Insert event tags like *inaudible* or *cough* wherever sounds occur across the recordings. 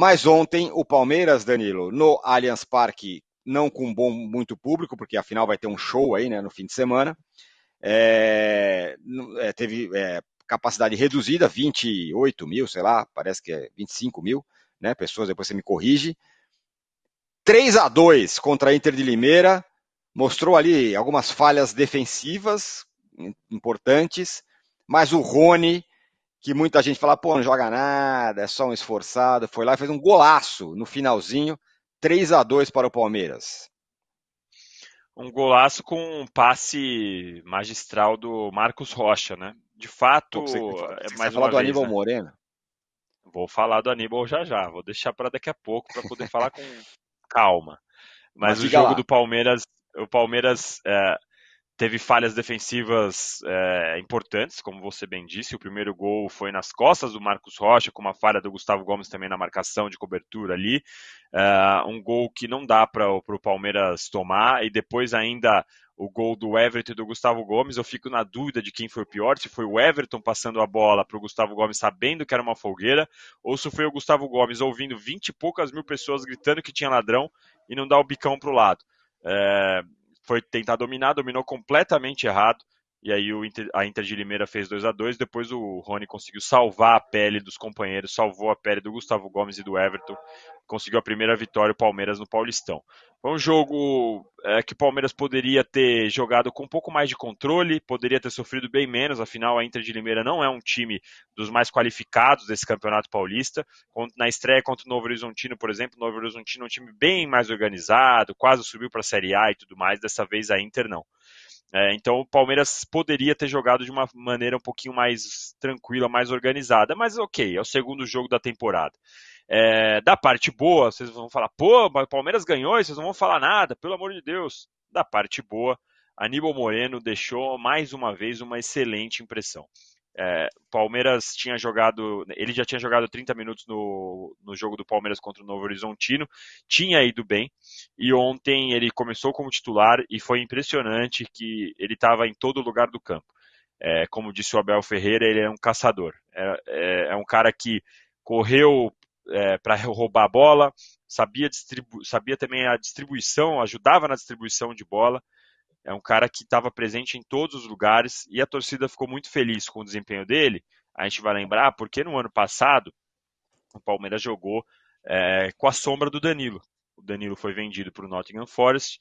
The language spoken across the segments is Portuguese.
Mas ontem o Palmeiras, Danilo, no Allianz Parque, não com bom muito público, porque afinal vai ter um show aí né, no fim de semana, é, é, teve é, capacidade reduzida, 28 mil, sei lá, parece que é 25 mil né, pessoas, depois você me corrige. 3 a 2 contra a Inter de Limeira, mostrou ali algumas falhas defensivas importantes, mas o Rony que muita gente fala, pô, não joga nada, é só um esforçado. Foi lá e fez um golaço no finalzinho, 3 a 2 para o Palmeiras. Um golaço com um passe magistral do Marcos Rocha, né? De fato, você, é mais uma falar vez, do Aníbal né? Moreno. Vou falar do Aníbal já já, vou deixar para daqui a pouco para poder falar com calma. Mas, Mas o jogo lá. do Palmeiras, o Palmeiras é, teve falhas defensivas é, importantes, como você bem disse. O primeiro gol foi nas costas do Marcos Rocha, com uma falha do Gustavo Gomes também na marcação de cobertura ali. É, um gol que não dá para o Palmeiras tomar. E depois ainda o gol do Everton e do Gustavo Gomes. Eu fico na dúvida de quem foi o pior, se foi o Everton passando a bola para o Gustavo Gomes sabendo que era uma fogueira, ou se foi o Gustavo Gomes ouvindo vinte e poucas mil pessoas gritando que tinha ladrão e não dá o bicão para o lado. É, foi tentar dominar, dominou completamente errado. E aí Inter, a Inter de Limeira fez 2 a 2 Depois o Rony conseguiu salvar a pele dos companheiros, salvou a pele do Gustavo Gomes e do Everton. Conseguiu a primeira vitória o Palmeiras no Paulistão. Foi um jogo é, que o Palmeiras poderia ter jogado com um pouco mais de controle, poderia ter sofrido bem menos. Afinal, a Inter de Limeira não é um time dos mais qualificados desse Campeonato Paulista. Na estreia contra o Novo Horizontino, por exemplo, o Novo Horizontino é um time bem mais organizado, quase subiu para a Série A e tudo mais. Dessa vez a Inter não. É, então o Palmeiras poderia ter jogado de uma maneira um pouquinho mais tranquila, mais organizada, mas ok, é o segundo jogo da temporada. É, da parte boa, vocês vão falar, pô, mas o Palmeiras ganhou e vocês não vão falar nada, pelo amor de Deus. Da parte boa, Aníbal Moreno deixou mais uma vez uma excelente impressão. É, Palmeiras tinha jogado, ele já tinha jogado 30 minutos no, no jogo do Palmeiras contra o Novo Horizontino, tinha ido bem, e ontem ele começou como titular e foi impressionante que ele estava em todo lugar do campo. É, como disse o Abel Ferreira, ele é um caçador, é, é, é um cara que correu é, para roubar a bola, sabia, sabia também a distribuição, ajudava na distribuição de bola, é um cara que estava presente em todos os lugares e a torcida ficou muito feliz com o desempenho dele. A gente vai lembrar porque no ano passado o Palmeiras jogou é, com a sombra do Danilo. O Danilo foi vendido para o Nottingham Forest.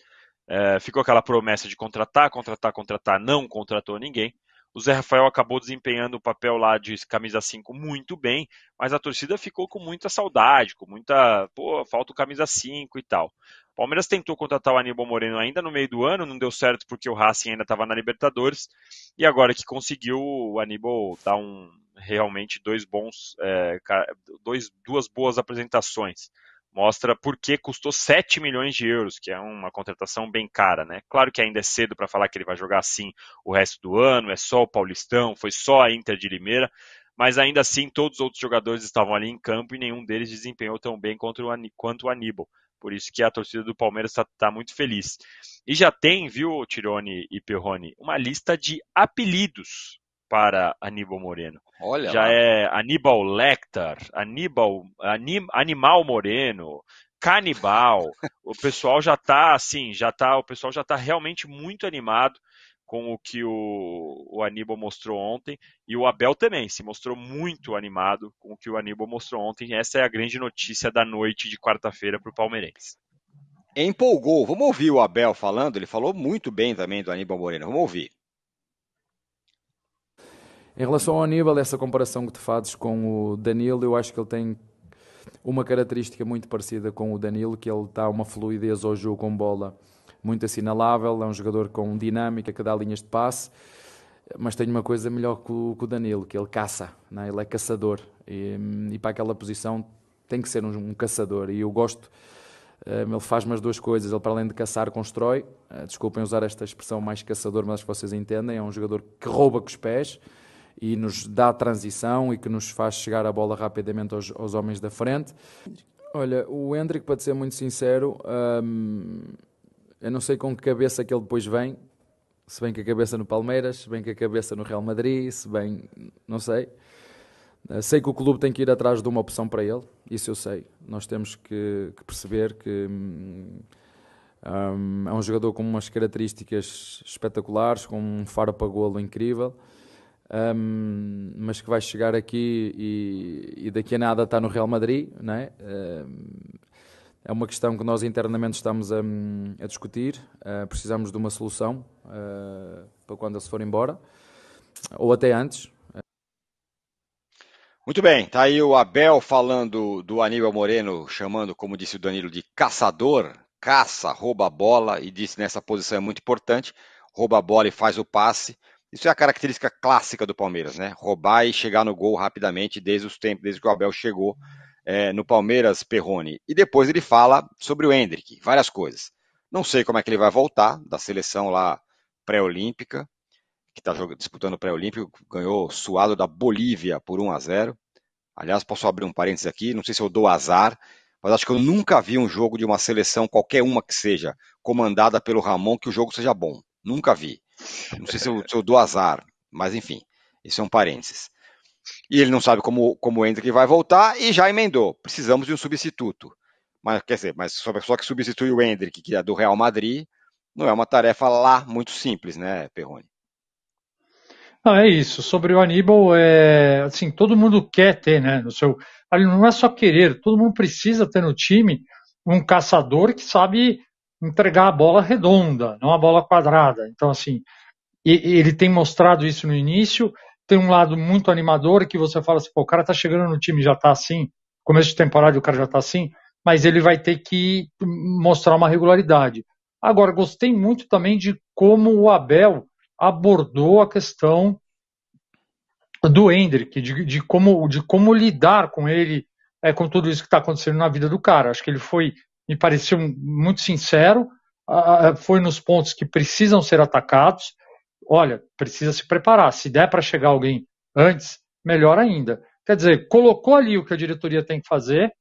É, ficou aquela promessa de contratar, contratar, contratar, não contratou ninguém. O Zé Rafael acabou desempenhando o papel lá de camisa 5 muito bem, mas a torcida ficou com muita saudade, com muita. Pô, falta o camisa 5 e tal. Palmeiras tentou contratar o Aníbal Moreno ainda no meio do ano, não deu certo porque o Racing ainda estava na Libertadores. E agora que conseguiu, o Aníbal dá um, realmente dois bons, é, dois, duas boas apresentações. Mostra por que custou 7 milhões de euros, que é uma contratação bem cara, né? Claro que ainda é cedo para falar que ele vai jogar assim o resto do ano, é só o Paulistão, foi só a Inter de Limeira, mas ainda assim todos os outros jogadores estavam ali em campo e nenhum deles desempenhou tão bem quanto o Aníbal. Por isso que a torcida do Palmeiras está tá muito feliz. E já tem, viu, Tirone e Perrone, uma lista de apelidos para Aníbal Moreno. Olha. Já é Aníbal Lecter, Aníbal, anim, Animal Moreno, Canibal. *laughs* o pessoal já está assim, já tá, o pessoal já está realmente muito animado com o que o, o Aníbal mostrou ontem. E o Abel também se mostrou muito animado com o que o Aníbal mostrou ontem. Essa é a grande notícia da noite de quarta-feira para o palmeirense. Empolgou. Vamos ouvir o Abel falando. Ele falou muito bem também do Aníbal Moreno. Vamos ouvir. Em relação ao Aníbal, essa comparação que tu fazes com o Danilo, eu acho que ele tem uma característica muito parecida com o Danilo, que ele dá uma fluidez ao jogo com bola muito assinalável, é um jogador com dinâmica, que dá linhas de passe, mas tem uma coisa melhor que o, que o Danilo, que ele caça, é? ele é caçador, e, hum, e, para aquela posição tem que ser um, um caçador, e eu gosto, hum, ele faz-me as duas coisas, ele para além de caçar, constrói, ah, desculpem usar esta expressão mais caçador, mas que vocês entendem, é um jogador que rouba com os pés, e nos dá transição e que nos faz chegar a bola rapidamente aos, aos homens da frente. Olha, o Hendrick, para ser muito sincero, hum, eu não sei com que cabeça que ele depois vem, se bem que a cabeça no Palmeiras, se bem que a cabeça no Real Madrid, se bem. não sei. Eh, sei que o clube tem que ir atrás de uma opção para ele, isso eu sei. Nós temos que, que perceber que hum, hum, é um jogador com umas características espetaculares, com um faro para golo incrível, hum, mas que vai chegar aqui e, e, daqui a nada está no Real Madrid, não é? é uma questão que nós internamente estamos a, hum, a discutir. Uh, precisamos de uma solução uh, para quando ele se for embora, ou até antes. Muito bem, tá aí o Abel falando do Aníbal Moreno, chamando, como disse o Danilo, de caçador, caça, rouba a bola, e disse nessa posição é muito importante, rouba a bola e faz o passe. Isso é a característica clássica do Palmeiras, né? Roubar e chegar no gol rapidamente desde os tempos, desde que o Abel chegou é, no Palmeiras, Perrone. E depois ele fala sobre o Hendrick, várias coisas. Não sei como é que ele vai voltar da seleção lá pré-olímpica, que está disputando o pré-olímpico, ganhou suado da Bolívia por 1 a 0 Aliás, posso abrir um parênteses aqui, não sei se eu dou azar, mas acho que eu nunca vi um jogo de uma seleção, qualquer uma que seja, comandada pelo Ramon, que o jogo seja bom. Nunca vi. Não sei se eu, se eu dou azar, mas enfim, isso é um parênteses. E ele não sabe como, como entra que vai voltar e já emendou. Precisamos de um substituto. Mas quer dizer, mas só que substitui o Hendrick, que é do Real Madrid, não é uma tarefa lá muito simples, né, Perrone? Não, é isso. Sobre o Aníbal, é, assim, todo mundo quer ter, né? No seu, não é só querer, todo mundo precisa ter no time um caçador que sabe entregar a bola redonda, não a bola quadrada. Então, assim, ele tem mostrado isso no início tem um lado muito animador que você fala assim, pô, o cara tá chegando no time já tá assim, começo de temporada o cara já tá assim, mas ele vai ter que mostrar uma regularidade. Agora, gostei muito também de como o Abel abordou a questão do Hendrick, de, de como, de como lidar com ele, é, com tudo isso que está acontecendo na vida do cara. Acho que ele foi, me pareceu muito sincero, ah, ah, foi nos pontos que precisam ser atacados, olha, precisa se preparar. Se der para chegar alguém antes, melhor ainda. Quer dizer, colocou ali o que a diretoria tem que fazer,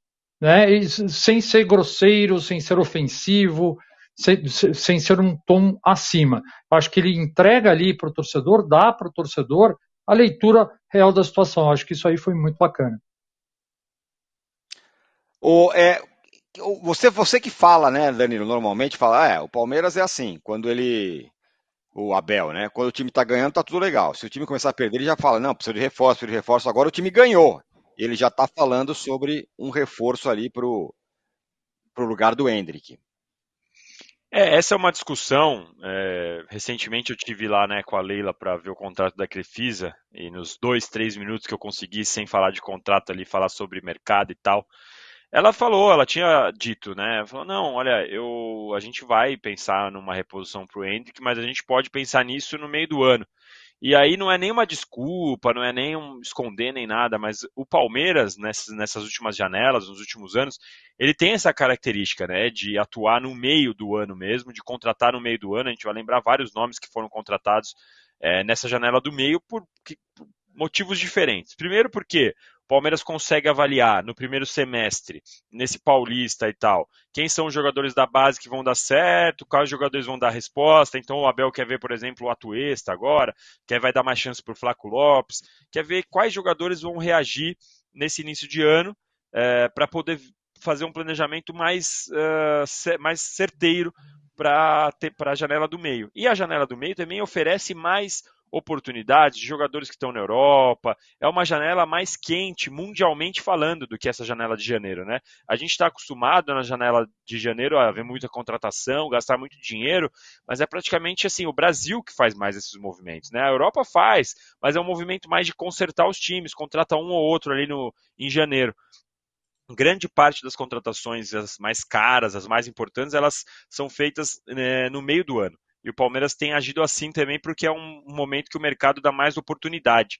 né, e, sem ser grosseiro, sem ser ofensivo, sem, sem ser um tom acima. Eu acho que ele entrega ali para o torcedor, dá para o torcedor a leitura real da situação. Eu acho que isso aí foi muito bacana. O, é, você, você que fala, né, Danilo, normalmente fala, ah, é, o Palmeiras é assim, quando ele o Abel, né? Quando o time tá ganhando, tá tudo legal. Se o time começar a perder, ele já fala: não, precisa de reforço, precisa de reforço. Agora o time ganhou. Ele já tá falando sobre um reforço ali pro, pro lugar do Hendrick. É, essa é uma discussão. É, recentemente eu tive lá né, com a Leila para ver o contrato da Crefisa e nos dois, três minutos que eu consegui, sem falar de contrato ali, falar sobre mercado e tal, ela falou, ela tinha dito, né? falou, não, olha, eu, a gente vai pensar numa reposição para o Hendrick, mas a gente pode pensar nisso no meio do ano. E aí não é nenhuma desculpa, não é nem um esconder nem nada, mas o Palmeiras, nessas, nessas últimas janelas, nos últimos anos, ele tem essa característica, né, de atuar no meio do ano mesmo, de contratar no meio do ano. A gente vai lembrar vários nomes que foram contratados é, nessa janela do meio por, que, por motivos diferentes. Primeiro porque Palmeiras consegue avaliar no primeiro semestre, nesse paulista e tal, quem são os jogadores da base que vão dar certo, quais jogadores vão dar resposta. Então o Abel quer ver, por exemplo, o Atuesta agora, quer vai dar mais chance para o Flaco Lopes, quer ver quais jogadores vão reagir nesse início de ano é, eh, para poder fazer um planejamento mais, uh, mais certeiro para a janela do meio. E a janela do meio também oferece mais oportunidades de jogadores que estão na Europa. É uma janela mais quente, mundialmente falando, do que essa janela de janeiro, né? A gente está acostumado na janela de janeiro a ver muita contratação, gastar muito dinheiro, mas é praticamente assim o Brasil que faz mais esses movimentos, né? A Europa faz, mas é um movimento mais de consertar os times, contrata um ou outro ali no em janeiro grande parte das contratações, as mais caras, as mais importantes, elas são feitas né, no meio do ano. E o Palmeiras tem agido assim também porque é um momento que o mercado dá mais oportunidade.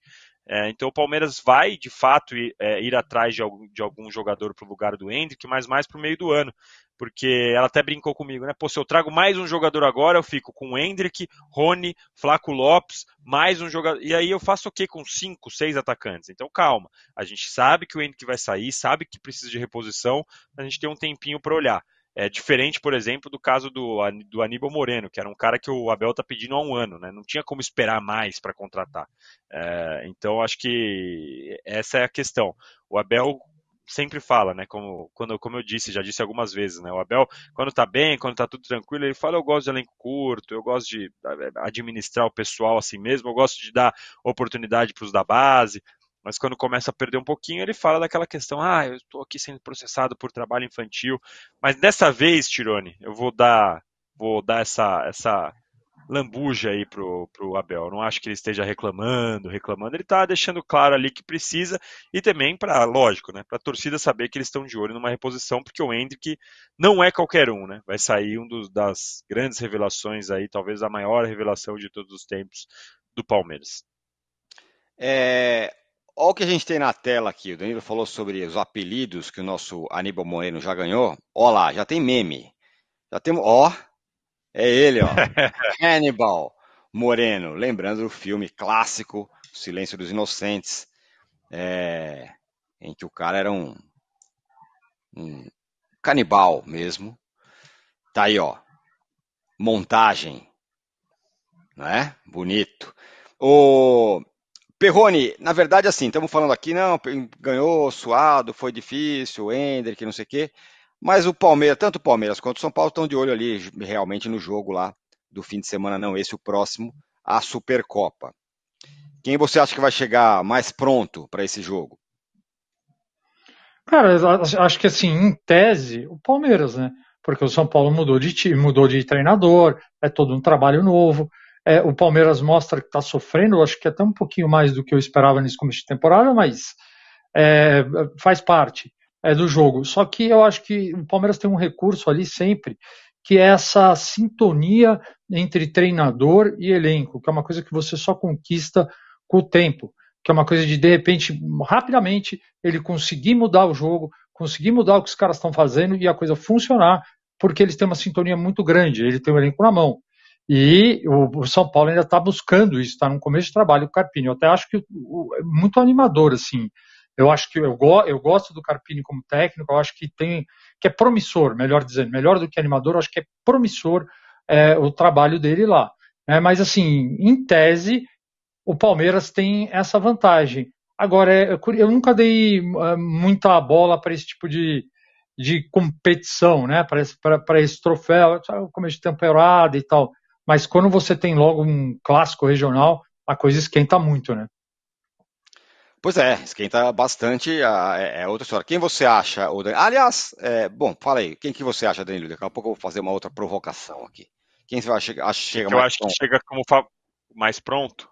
É, então o Palmeiras vai, de fato, ir, é, ir atrás de algum, de algum jogador para o lugar do Hendrick, mas mais para o meio do ano. Porque ela até brincou comigo, né? Pô, se eu trago mais um jogador agora, eu fico com Hendrick, Rony, Flaco Lopes, mais um jogador. E aí eu faço o quê com cinco, seis atacantes? Então calma, a gente sabe que o Hendrick vai sair, sabe que precisa de reposição, a gente tem um tempinho para olhar. É diferente, por exemplo, do caso do, do Aníbal Moreno, que era um cara que o Abel está pedindo há um ano, né? Não tinha como esperar mais para contratar. É, então, acho que essa é a questão. O Abel sempre fala, né? Como, quando, como eu disse, já disse algumas vezes, né? O Abel, quando tá bem, quando tá tudo tranquilo, ele fala: eu gosto de elenco curto, eu gosto de administrar o pessoal assim mesmo, eu gosto de dar oportunidade para os da base. Mas quando começa a perder um pouquinho, ele fala daquela questão: ah, eu estou aqui sendo processado por trabalho infantil. Mas dessa vez, Tirone, eu vou dar, vou dar essa, essa lambuja aí pro, pro Abel. Eu não acho que ele esteja reclamando, reclamando. Ele está deixando claro ali que precisa e também para, lógico, né, para a torcida saber que eles estão de olho numa reposição, porque o Hendrick não é qualquer um, né? Vai sair um dos, das grandes revelações aí, talvez a maior revelação de todos os tempos do Palmeiras. É, Olha o que a gente tem na tela aqui. O Danilo falou sobre os apelidos que o nosso Aníbal Moreno já ganhou. Olha lá, já tem meme. Já temos. Ó, é ele, ó. Hannibal *laughs* Moreno. Lembrando o filme clássico, Silêncio dos Inocentes, é... em que o cara era um... um canibal mesmo. Tá aí, ó. Montagem. Não é? Bonito. O Perrone, na verdade, assim, estamos falando aqui, não, ganhou, suado, foi difícil, Hendrick, não sei o quê. Mas o Palmeiras, tanto o Palmeiras quanto o São Paulo estão de olho ali realmente no jogo lá do fim de semana, não esse, o próximo, a Supercopa. Quem você acha que vai chegar mais pronto para esse jogo? Cara, acho que assim, em tese, o Palmeiras, né? Porque o São Paulo mudou de time, mudou de treinador, é todo um trabalho novo. É, o Palmeiras mostra que está sofrendo, acho que até um pouquinho mais do que eu esperava nesse começo de temporada, mas é, faz parte é, do jogo. Só que eu acho que o Palmeiras tem um recurso ali sempre, que é essa sintonia entre treinador e elenco, que é uma coisa que você só conquista com o tempo, que é uma coisa de, de repente, rapidamente, ele conseguir mudar o jogo, conseguir mudar o que os caras estão fazendo e a coisa funcionar, porque eles têm uma sintonia muito grande, ele tem o elenco na mão. E o, São Paulo ainda está buscando isso, está no começo de trabalho com o Carpini. Eu até acho que é muito animador, assim. Eu acho que eu, go, eu gosto do Carpini como técnico, eu acho que tem que é promissor, melhor dizendo, melhor do que animador, eu acho que é promissor é, o trabalho dele lá. Né? Mas assim, em tese, o Palmeiras tem essa vantagem. Agora, é, eu nunca dei é, muita bola para esse tipo de, de competição, né? Para esse, esse troféu, começo de temporada e tal mas quando você tem logo um clássico regional, a coisa esquenta muito, né? Pois é, esquenta bastante, é, é, outra história. Quem você acha, o Aliás, é, bom, fala aí, quem que você acha, Danilo? Daqui a pouco eu vou fazer uma outra provocação aqui. Quem você acha, que chega mais pronto? Eu acho que chega como fa... mais pronto.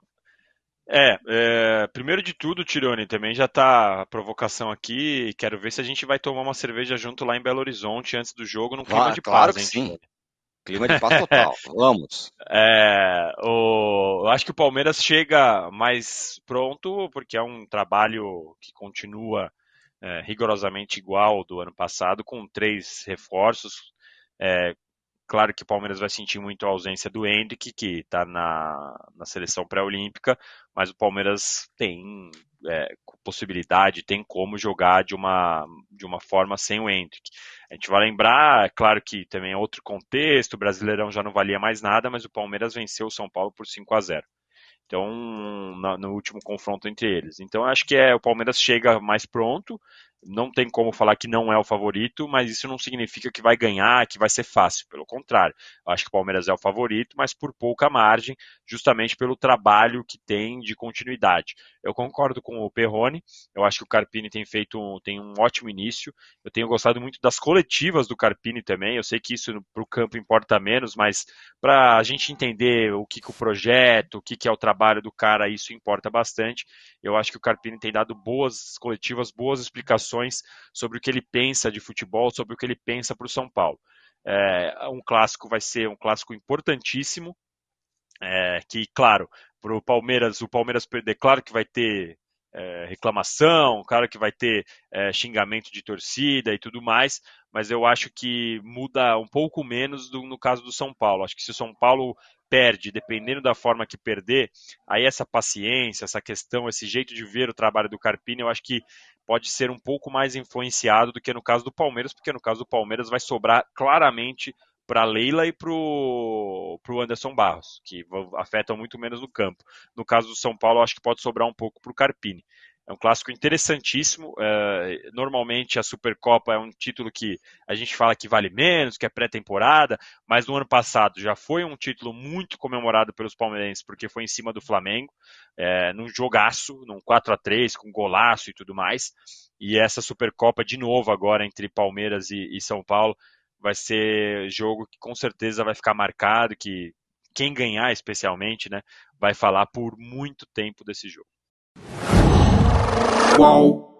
É, é, primeiro de tudo, Tirone, também já tá a provocação aqui. Quero ver se a gente vai tomar uma cerveja junto lá em Belo Horizonte antes do jogo, num clima ah, de claro paz. Claro que hein, sim. Tirone. Clima de paz total. *laughs* Vamos. É, o, eu acho que o Palmeiras chega mais pronto, porque é um trabalho que continua é, rigorosamente igual do ano passado, com três reforços. É, claro que o Palmeiras vai sentir muito a ausência do Hendrick, que está na, na seleção pré-olímpica, mas o Palmeiras tem é, possibilidade, tem como jogar de uma, de uma forma sem o Hendrick. A gente vai lembrar, é claro que também é outro contexto, o Brasileirão já não valia mais nada, mas o Palmeiras venceu o São Paulo por 5 a 0 então, no último confronto entre eles. Então, acho que é o Palmeiras chega mais pronto, não tem como falar que não é o favorito, mas isso não significa que vai ganhar, que vai ser fácil. Pelo contrário, acho que o Palmeiras é o favorito, mas por pouca margem, justamente pelo trabalho que tem de continuidade. Eu concordo com o Perrone, eu acho que o Carpini tem feito um, tem um ótimo início. Eu tenho gostado muito das coletivas do Carpini também. Eu sei que isso para o campo importa menos, mas para a gente entender o que, que o projeto, o que, que é o trabalho do cara, isso importa bastante. Eu acho que o Carpini tem dado boas coletivas, boas explicações declarações sobre o que ele pensa de futebol, sobre o que ele pensa para o São Paulo. É, um clássico vai ser um clássico importantíssimo, é, que, claro, para o Palmeiras, o Palmeiras perder, claro que vai ter é, reclamação, claro que vai ter é, xingamento de torcida e tudo mais, mas eu acho que muda um pouco menos do, no caso do São Paulo. Acho que se o São Paulo perde, dependendo da forma que perder, aí essa paciência, essa questão, esse jeito de ver o trabalho do Carpini, eu acho que pode ser um pouco mais influenciado do que no caso do Palmeiras, porque no caso do Palmeiras vai sobrar claramente para Leila e para o Anderson Barros, que afetam muito menos no campo. No caso do São Paulo, acho que pode sobrar um pouco para o Carpini. É um clássico interessantíssimo. É, normalmente a Supercopa é um título que a gente fala que vale menos, que é pré-temporada, mas no ano passado já foi um título muito comemorado pelos palmeirenses, porque foi em cima do Flamengo, é, num jogaço, num 4 a 3 com golaço e tudo mais. E essa Supercopa, de novo, agora entre Palmeiras e, e São Paulo, vai ser jogo que com certeza vai ficar marcado, que quem ganhar especialmente, né, vai falar por muito tempo desse jogo. Whoa.